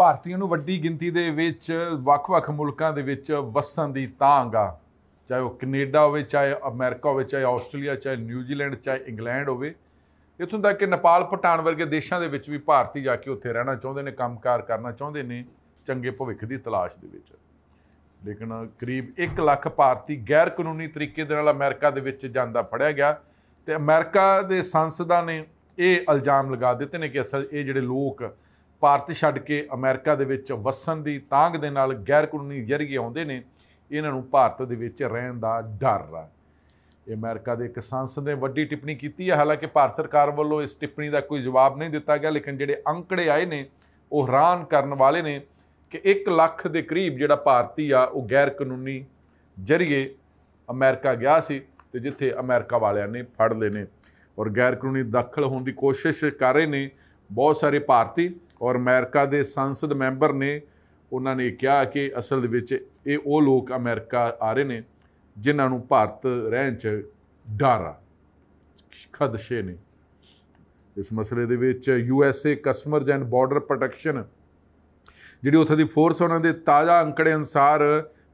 ਭਾਰਤੀਆਂ ਨੂੰ ਵੱਡੀ ਗਿਣਤੀ ਦੇ ਵਿੱਚ ਵੱਖ-ਵੱਖ ਮੁਲਕਾਂ ਦੇ ਵਿੱਚ ਵਸਣ ਦੀ ਤਾਂਗ ਆ ਚਾਹੇ ਉਹ ਕੈਨੇਡਾ ਹੋਵੇ ਚਾਹੇ ਅਮਰੀਕਾ ਹੋਵੇ ਚਾਹੇ ਆਸਟ੍ਰੇਲੀਆ ਚਾਹੇ ਨਿਊਜ਼ੀਲੈਂਡ ਚਾਹੇ ਇੰਗਲੈਂਡ ਹੋਵੇ ਇਥੋਂ ਤੱਕ ਕਿ ਨੇਪਾਲ ਭੂਟਾਨ ਵਰਗੇ ਦੇਸ਼ਾਂ ਦੇ ਵਿੱਚ ਵੀ ਭਾਰਤੀ ਜਾ ਕੇ ਉੱਥੇ ਰਹਿਣਾ ਚਾਹੁੰਦੇ ਨੇ ਕੰਮਕਾਰ ਕਰਨਾ ਚਾਹੁੰਦੇ ਨੇ ਚੰਗੇ ਭਵਿੱਖ ਦੀ ਤਲਾਸ਼ ਦੇ ਵਿੱਚ ਲੇਕਿਨ ਕਰੀਬ 1 ਲੱਖ ਭਾਰਤੀ ਗੈਰ ਕਾਨੂੰਨੀ ਤਰੀਕੇ ਦੇ ਨਾਲ ਅਮਰੀਕਾ ਦੇ ਵਿੱਚ ਜਾਂਦਾ ਫੜਿਆ ਗਿਆ ਤੇ ਅਮਰੀਕਾ ਦੇ ਸੰਸਦਾਂ ਨੇ ਇਹ ਇਲਜ਼ਾਮ ਲਗਾ ਦਿੱਤੇ ਨੇ ਕਿ ਅਸਲ ਇਹ ਜਿਹੜੇ ਲੋਕ ਭਾਰਤ ਛੱਡ ਕੇ ਅਮਰੀਕਾ ਦੇ ਵਿੱਚ ਵਸਣ ਦੀ ਤਾਂਗ ਦੇ ਨਾਲ ਗੈਰ ਕਾਨੂੰਨੀ ਜ਼ਰੀਏ ਆਉਂਦੇ ਨੇ ਇਹਨਾਂ ਨੂੰ ਭਾਰਤ ਦੇ ਵਿੱਚ ਰਹਿਣ ਦਾ ਡਰ ਆ ਅਮਰੀਕਾ ਦੇ ਇੱਕ ਸੰਸਦ ਨੇ ਵੱਡੀ ਟਿੱਪਣੀ ਕੀਤੀ ਹੈ ਹਾਲਾਂਕਿ ਭਾਰਤ ਸਰਕਾਰ ਵੱਲੋਂ ਇਸ ਟਿੱਪਣੀ ਦਾ ਕੋਈ ਜਵਾਬ ਨਹੀਂ ਦਿੱਤਾ ਗਿਆ ਲੇਕਿਨ ਜਿਹੜੇ ਅੰਕੜੇ ਆਏ ਨੇ ਉਹ ਹੈਰਾਨ ਕਰਨ ਵਾਲੇ ਨੇ ਕਿ 1 ਲੱਖ ਦੇ ਕਰੀਬ ਜਿਹੜਾ ਭਾਰਤੀ ਆ ਉਹ ਗੈਰ ਕਾਨੂੰਨੀ ਜ਼ਰੀਏ ਅਮਰੀਕਾ ਗਿਆ ਸੀ ਤੇ ਜਿੱਥੇ ਅਮਰੀਕਾ ਵਾਲਿਆਂ ਨੇ ਫੜ ਲਏ ਨੇ ਔਰ ਗੈਰ ਕਾਨੂੰਨੀ ਦਾਖਲ ਹੋਣ ਦੀ ਕੋਸ਼ਿਸ਼ ਕਰ ਰਹੇ ਨੇ ਬਹੁਤ ਸਾਰੇ ਭਾਰਤੀ ਔਰ ਅਮਰੀਕਾ ਦੇ ਸੰਸਦ ਮੈਂਬਰ ਨੇ ਉਹਨਾਂ ਨੇ ਕਿਹਾ ਕਿ ਅਸਲ ਦੇ ਵਿੱਚ ਇਹ ਉਹ ਲੋਕ ਅਮਰੀਕਾ ਆ ਰਹੇ ਨੇ ਜਿਨ੍ਹਾਂ ਨੂੰ ਭਾਰਤ ਰਹਿਣ 'ਚ ਡਰ ਆ ਖਦਸ਼ੇ ਨੇ ਇਸ ਮਸਲੇ ਦੇ ਵਿੱਚ U S A customers and border protection ਜਿਹੜੀ ਉੱਥੇ ਦੀ ਫੋਰਸ ਉਹਨਾਂ ਦੇ ਤਾਜ਼ਾ ਅੰਕੜੇ ਅਨੁਸਾਰ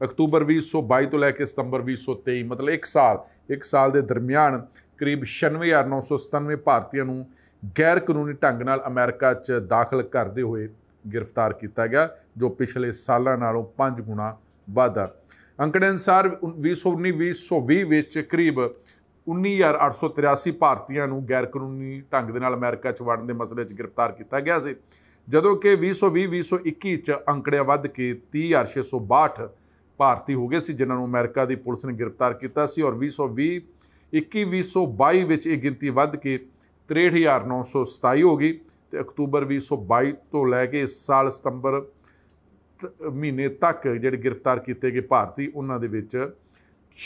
ਅਕਤੂਬਰ 2022 ਤੋਂ ਲੈ ਕੇ ਸਤੰਬਰ 2023 ਮਤਲਬ 1 ਸਾਲ 1 ਸਾਲ ਦੇ ਦਰਮਿਆਨ ਕਰੀਬ 96997 ਭਾਰਤੀਆਂ ਨੂੰ ਗੈਰ ਕਾਨੂੰਨੀ ਢੰਗ ਨਾਲ ਅਮਰੀਕਾ 'ਚ ਦਾਖਲ ਕਰਦੇ ਹੋਏ ਗ੍ਰਿਫਤਾਰ ਕੀਤਾ ਗਿਆ ਜੋ ਪਿਛਲੇ ਸਾਲਾਂ ਨਾਲੋਂ 5 ਗੁਣਾ ਵਾਧਾ ਅੰਕੜੇ ਅਨਸਾਰ 2019-2020 ਵਿੱਚ ਕਰੀਬ 19883 ਭਾਰਤੀਆਂ ਨੂੰ ਗੈਰ ਕਾਨੂੰਨੀ ਢੰਗ ਦੇ ਨਾਲ ਅਮਰੀਕਾ 'ਚ ਵੜਨ ਦੇ ਮਸਲੇ 'ਚ ਗ੍ਰਿਫਤਾਰ ਕੀਤਾ ਗਿਆ ਸੀ ਜਦੋਂ ਕਿ 2020-2021 'ਚ ਅੰਕੜਿਆਂ ਵੱਧ ਕੇ 30662 ਭਾਰਤੀ ਹੋ ਗਏ ਸੀ ਜਿਨ੍ਹਾਂ ਨੂੰ ਅਮਰੀਕਾ ਦੀ ਪੁਲਿਸ ਨੇ ਗ੍ਰਿਫਤਾਰ ਕੀਤਾ ਸੀ ਔਰ 2020 21 2022 ਵਿੱਚ ਇਹ ਗਿਣਤੀ ਵੱਧ ਕੇ 63927 ਹੋ ਗਈ ਤੇ ਅਕਤੂਬਰ 2022 ਤੋਂ ਲੈ ਕੇ ਇਸ ਸਾਲ ਸਤੰਬਰ ਮਹੀਨੇ ਤੱਕ ਜਿਹੜੇ ਗ੍ਰਿਫਤਾਰ ਕੀਤੇ ਗਏ ਭਾਰਤੀ ਉਹਨਾਂ ਦੇ ਵਿੱਚ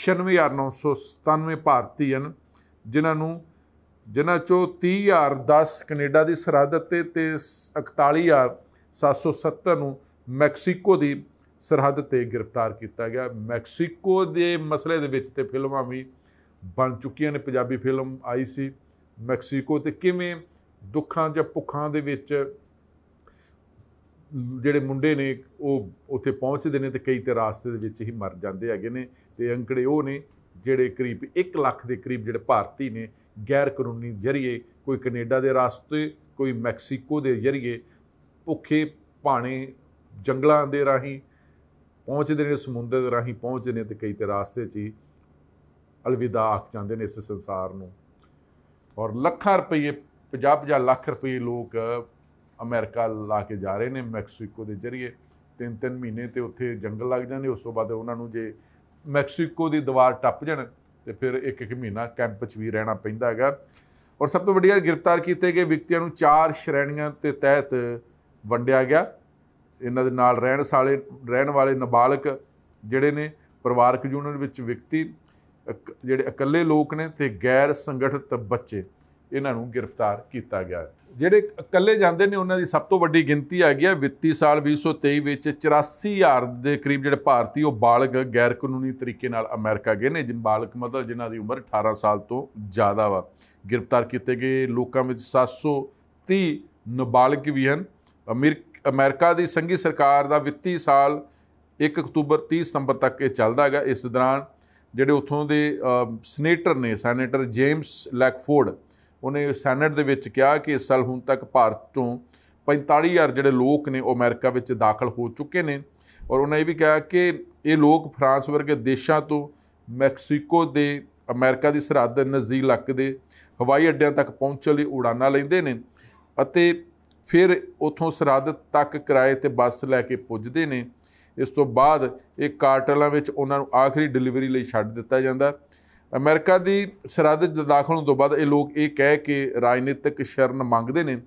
96997 ਭਾਰਤੀ ਹਨ ਜਿਨ੍ਹਾਂ ਨੂੰ ਜਿਨ੍ਹਾਂ ਚੋਂ 30010 ਕੈਨੇਡਾ ਦੀ ਸਰਹੱਦ ਤੇ ਤੇ 41770 ਨੂੰ ਮੈਕਸੀਕੋ ਦੀ ਸਰਹੱਦ ਤੇ ਗ੍ਰਿਫਤਾਰ ਕੀਤਾ ਗਿਆ ਮੈਕਸੀਕੋ ਦੇ ਮਸਲੇ ਦੇ ਵਿੱਚ ਤੇ ਫਿਲਮਾਂ ਵੀ ਬਣ ਚੁੱਕੀਆਂ ਨੇ ਪੰਜਾਬੀ ਫਿਲਮ ਆਈ ਸੀ ਮੈਕਸੀਕੋ ਤੇ ਕਿਵੇਂ ਦੁੱਖਾਂ ਜਾਂ ਭੁੱਖਾਂ ਦੇ ਵਿੱਚ ਜਿਹੜੇ ਮੁੰਡੇ ਨੇ ਉਹ ਉੱਥੇ ਪਹੁੰਚਦੇ ਨੇ ਤੇ ਕਈ ਤੇ ਰਾਸਤੇ ਦੇ ਵਿੱਚ ਹੀ ਮਰ ਜਾਂਦੇ ਹੈਗੇ ਨੇ ਤੇ ਅੰਕੜੇ ਉਹ ਨੇ ਜਿਹੜੇ ਕਰੀਬ 1 ਲੱਖ ਦੇ ਕਰੀਬ ਜਿਹੜੇ ਭਾਰਤੀ ਨੇ ਗੈਰ ਕਾਨੂੰਨੀ ਜ਼ਰੀਏ ਕੋਈ ਕੈਨੇਡਾ ਦੇ ਰਾਸਤੇ ਕੋਈ ਮੈਕਸੀਕੋ ਦੇ ਜ਼ਰੀਏ ਭੁੱਖੇ ਭਾਣੇ ਜੰਗਲਾਂ ਦੇ ਰਾਹੀਂ ਪਹੁੰਚਦੇ ਨੇ ਸਮੁੰਦਰ ਦੇ ਰਾਹੀਂ ਪਹੁੰਚਦੇ ਨੇ ਤੇ ਕਈ ਤੇ ਰਾਸਤੇ 'ਚ ਹੀ ਅਲਵਿਦਾ ਆਖ ਜਾਂਦੇ ਨੇ ਇਸ ਸੰਸਾਰ ਨੂੰ ਔਰ ਲੱਖਾਂ ਰੁਪਏ 50-50 ਲੱਖ ਰੁਪਏ ਲੋਕ ਅਮਰੀਕਾ ਲਾ ਕੇ ਜਾ ਰਹੇ ਨੇ ਮੈਕਸੀਕੋ ਦੇ ਜ਼ਰੀਏ ਤਿੰਨ ਤਿੰਨ ਮਹੀਨੇ ਤੇ ਉੱਥੇ ਜੰਗਲ ਲੱਗ ਜਾਂਦੇ ਉਸ ਤੋਂ ਬਾਅਦ ਉਹਨਾਂ ਨੂੰ ਜੇ ਮੈਕਸੀਕੋ ਦੀ ਦੀਵਾਰ ਟੱਪ ਜਾਣ ਤੇ ਫਿਰ ਇੱਕ ਇੱਕ ਮਹੀਨਾ ਕੈਂਪ 'ਚ ਵੀ ਰਹਿਣਾ ਪੈਂਦਾ ਹੈਗਾ ਔਰ ਸਭ ਤੋਂ ਵੱਡੀ ਗ੍ਰਿਫਤਾਰ ਕੀਤੇ ਗਏ ਵਿਅਕਤੀਆਂ ਨੂੰ ਚਾਰ ਸ਼੍ਰੇਣੀਆਂ ਤੇ ਤਹਿਤ ਵੰਡਿਆ ਗਿਆ ਇਹਨਾਂ ਦੇ ਨਾਲ ਰਹਿਣ ਸਾਲੇ ਰਹਿਣ ਵਾਲੇ ਨਾਬਾਲਗ ਜਿਹੜੇ ਨੇ ਪਰਿਵਾਰਕ ਯੂਨਿਟ ਵਿੱਚ ਵਿਅਕਤੀ ਜਿਹੜੇ ਇਕੱਲੇ ਲੋਕ ਨੇ ਤੇ ਗੈਰ ਸੰਗਠਿਤ ਬੱਚੇ ਇਹਨਾਂ ਨੂੰ ਗ੍ਰਿਫਤਾਰ ਕੀਤਾ ਗਿਆ ਜਿਹੜੇ ਇਕੱਲੇ ਜਾਂਦੇ ਨੇ ਉਹਨਾਂ ਦੀ ਸਭ ਤੋਂ ਵੱਡੀ ਗਿਣਤੀ ਆ ਗਈ ਹੈ ਵਿੱਤੀ ਸਾਲ 2023 ਵਿੱਚ 84000 ਦੇ ਕਰੀਬ ਜਿਹੜੇ ਭਾਰਤੀ ਉਹ ਬਾਲਗ ਗੈਰ ਕਾਨੂੰਨੀ ਤਰੀਕੇ ਨਾਲ ਅਮਰੀਕਾ ਗਏ ਨੇ ਜਿਨ ਬਾਲਗ ਮਤਲਬ ਜਿਨ੍ਹਾਂ ਦੀ ਉਮਰ 18 ਸਾਲ ਤੋਂ ਜ਼ਿਆਦਾ ਵਾ ਗ੍ਰਿਫਤਾਰ ਕੀਤੇ ਗਏ ਲੋਕਾਂ ਵਿੱਚ 730 ਨਬਾਲਗ ਵੀ ਹਨ ਅਮਰੀਕਾ ਦੀ ਸੰਘੀ ਸਰਕਾਰ ਦਾ ਵਿੱਤੀ ਸਾਲ 1 ਅਕਤੂਬਰ 30 ਸਤੰਬਰ ਤੱਕ ਇਹ ਚੱਲਦਾ ਹੈਗਾ ਇਸ ਦੌਰਾਨ ਜਿਹੜੇ ਉੱਥੋਂ ਦੇ ਸੈਨੇਟਰ ਨੇ ਸੈਨੇਟਰ ਜੇਮਸ ਲੈਕਫੋਰਡ ਉਹਨੇ ਸੈਨੇਟ ਦੇ ਵਿੱਚ ਕਿਹਾ ਕਿ ਇਸ ਸਾਲ ਹੁਣ ਤੱਕ ਭਾਰਤ ਤੋਂ 45000 ਜਿਹੜੇ ਲੋਕ ਨੇ ਉਹ ਅਮਰੀਕਾ ਵਿੱਚ ਦਾਖਲ ਹੋ ਚੁੱਕੇ ਨੇ ਔਰ ਉਹਨੇ ਇਹ ਵੀ ਕਿਹਾ ਕਿ ਇਹ ਲੋਕ ਫਰਾਂਸ ਵਰਗੇ ਦੇਸ਼ਾਂ ਤੋਂ ਮੈਕਸੀਕੋ ਦੇ ਅਮਰੀਕਾ ਦੀ ਸਰਹੱਦ ਦੇ ਨਜ਼ਦੀਕ ਲੱਕ ਦੇ ਹਵਾਈ ਅੱਡਿਆਂ ਤੱਕ ਪਹੁੰਚਣ ਲਈ ਉਡਾਨਾਂ ਲੈਂਦੇ ਨੇ ਅਤੇ ਫਿਰ ਉਥੋਂ ਸਰਹੱਦ ਤੱਕ ਕਿਰਾਏ ਤੇ ਬੱਸ ਲੈ ਕੇ ਪੁੱਜਦੇ ਨੇ ਇਸ ਤੋਂ ਬਾਅਦ ਇਹ ਕਾਰਟਲਾਂ ਵਿੱਚ ਉਹਨਾਂ ਨੂੰ ਆਖਰੀ ਡਿਲੀਵਰੀ ਲਈ ਛੱਡ ਦਿੱਤਾ ਜਾਂਦਾ ਅਮਰੀਕਾ ਦੀ ਸਰਹੱਦ ਦਾਖਲ ਹੋਣ ਤੋਂ ਬਾਅਦ ਇਹ ਲੋਕ ਇਹ ਕਹਿ ਕੇ ਰਾਜਨੀਤਿਕ ਸ਼ਰਨ ਮੰਗਦੇ ਨੇ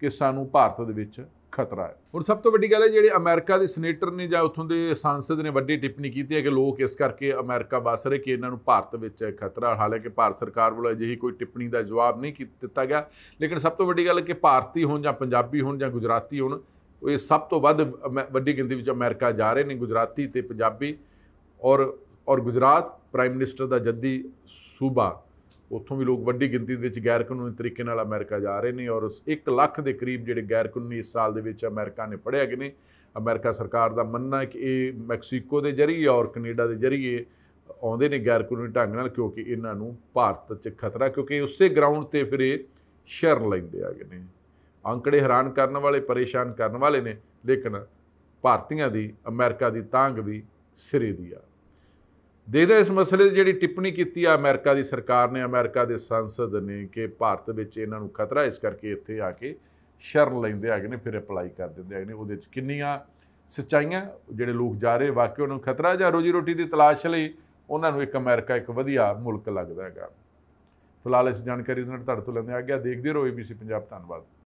ਕਿ ਸਾਨੂੰ ਭਾਰਤ ਦੇ ਵਿੱਚ ਖਤਰਾ ਹੈ ਹੁਣ ਸਭ ਤੋਂ ਵੱਡੀ ਗੱਲ ਹੈ ਜਿਹੜੇ ਅਮਰੀਕਾ ਦੇ ਸੈਨੇਟਰ ਨੇ ਜਾਂ ਉੱਥੋਂ ਦੇ ਸੰਸਦ ਨੇ ਵੱਡੀ ਟਿੱਪਣੀ ਕੀਤੀ ਹੈ ਕਿ ਲੋਕ ਇਸ ਕਰਕੇ ਅਮਰੀਕਾ ਵਸ ਰਹੇ ਕਿ ਇਹਨਾਂ ਨੂੰ ਭਾਰਤ ਵਿੱਚ ਖਤਰਾ ਹਾਲਾਂਕਿ ਭਾਰਤ ਸਰਕਾਰ ਵੱਲੋਂ ਅਜਿਹੀ ਕੋਈ ਟਿੱਪਣੀ ਦਾ ਜਵਾਬ ਨਹੀਂ ਦਿੱਤਾ ਗਿਆ ਲੇਕਿਨ ਸਭ ਤੋਂ ਵੱਡੀ ਗੱਲ ਹੈ ਕਿ ਭਾਰਤੀ ਹੋਣ ਜਾਂ ਪੰਜਾਬੀ ਹੋਣ ਜਾਂ ਗੁਜਰਾਤੀ ਹੋਣ ਇਹ ਸਭ ਤੋਂ ਵੱਧ ਵੱਡੀ ਗਿਣਤੀ ਵਿੱਚ ਅਮਰੀਕਾ ਜਾ ਰਹੇ ਨੇ ਗੁਜਰਾਤੀ ਤੇ ਪੰਜਾਬੀ ਔਰ ਔਰ ਗੁਜਰਾਤ ਪ੍ਰਾਈਮ ਮਿਨਿਸਟਰ ਦਾ ਜੱਦੀ ਸੂਬਾ ਉੱਥੋਂ ਵੀ ਲੋਕ ਵੱਡੀ ਗਿਣਤੀ ਦੇ ਵਿੱਚ ਗੈਰ ਕਾਨੂੰਨੀ ਤਰੀਕੇ ਨਾਲ ਅਮਰੀਕਾ ਜਾ ਰਹੇ ਨੇ ਔਰ 1 ਲੱਖ ਦੇ ਕਰੀਬ ਜਿਹੜੇ ਗੈਰ ਕਾਨੂੰਨੀ ਇਸ ਸਾਲ ਦੇ ਵਿੱਚ ਅਮਰੀਕਾ ਨੇ ਫੜਿਆ ਗਏ ਨੇ ਅਮਰੀਕਾ ਸਰਕਾਰ ਦਾ ਮੰਨਣਾ ਹੈ ਕਿ ਇਹ ਮੈਕਸੀਕੋ ਦੇ ਜ਼ਰੀਏ ਔਰ ਕੈਨੇਡਾ ਦੇ ਜ਼ਰੀਏ ਆਉਂਦੇ ਨੇ ਗੈਰ ਕਾਨੂੰਨੀ ਢੰਗ ਨਾਲ ਕਿਉਂਕਿ ਇਹਨਾਂ ਨੂੰ ਭਾਰਤ 'ਚ ਖਤਰਾ ਕਿਉਂਕਿ ਉਸੇ ਗਰਾਊਂਡ ਤੇ ਫਿਰ ਇਹ ਸ਼ਰ ਲੈਂਦੇ ਆ ਕਿ ਨੇ ਅੰਕੜੇ ਹੈਰਾਨ ਕਰਨ ਵਾਲੇ ਪਰੇਸ਼ਾਨ ਕਰਨ ਵਾਲੇ ਨੇ ਲੇਕਿਨ ਭਾਰਤੀਆਂ ਦੀ ਅਮਰੀਕਾ ਦੀ ਤਾਂਗ ਵੀ ਸਿਰੇ ਦੀ ਆ ਦੇਖਦੇ ਇਸ ਮਸਲੇ ਦੀ ਜਿਹੜੀ ਟਿੱਪਣੀ ਕੀਤੀ ਆ ਅਮਰੀਕਾ ਦੀ ਸਰਕਾਰ ਨੇ ਅਮਰੀਕਾ ਦੇ ਸੰਸਦ ਨੇ ਕਿ ਭਾਰਤ ਵਿੱਚ ਇਹਨਾਂ ਨੂੰ ਖਤਰਾ ਇਸ ਕਰਕੇ ਇੱਥੇ ਆ ਕੇ ਸ਼ਰਨ ਲੈਂਦੇ ਕਿ ਨੇ ਫਿਰ ਅਪਲਾਈ ਕਰ ਦਿੰਦੇ ਕਿ ਨੇ ਉਹਦੇ ਵਿੱਚ ਕਿੰਨੀਆਂ ਸਚਾਈਆਂ ਜਿਹੜੇ ਲੋਕ ਜਾ ਰਹੇ ਵਾਕਿਆ ਉਹਨਾਂ ਨੂੰ ਖਤਰਾ ਜਾਂ ਰੋਜੀ ਰੋਟੀ ਦੀ ਤਲਾਸ਼ ਲਈ ਉਹਨਾਂ ਨੂੰ ਇੱਕ ਅਮਰੀਕਾ ਇੱਕ ਵਧੀਆ ਮੁਲਕ ਲੱਗਦਾ ਹੈਗਾ ਫਿਲਹਾਲ ਇਸ ਜਾਣਕਾਰੀ ਨਾਲ ਤੁਹਾਡੇ ਤੋਂ ਲੈਂਦੇ ਆ ਗਿਆ ਦੇਖਦੇ ਰਹੋ ABC ਪੰਜਾਬ ਧੰਨਵਾਦ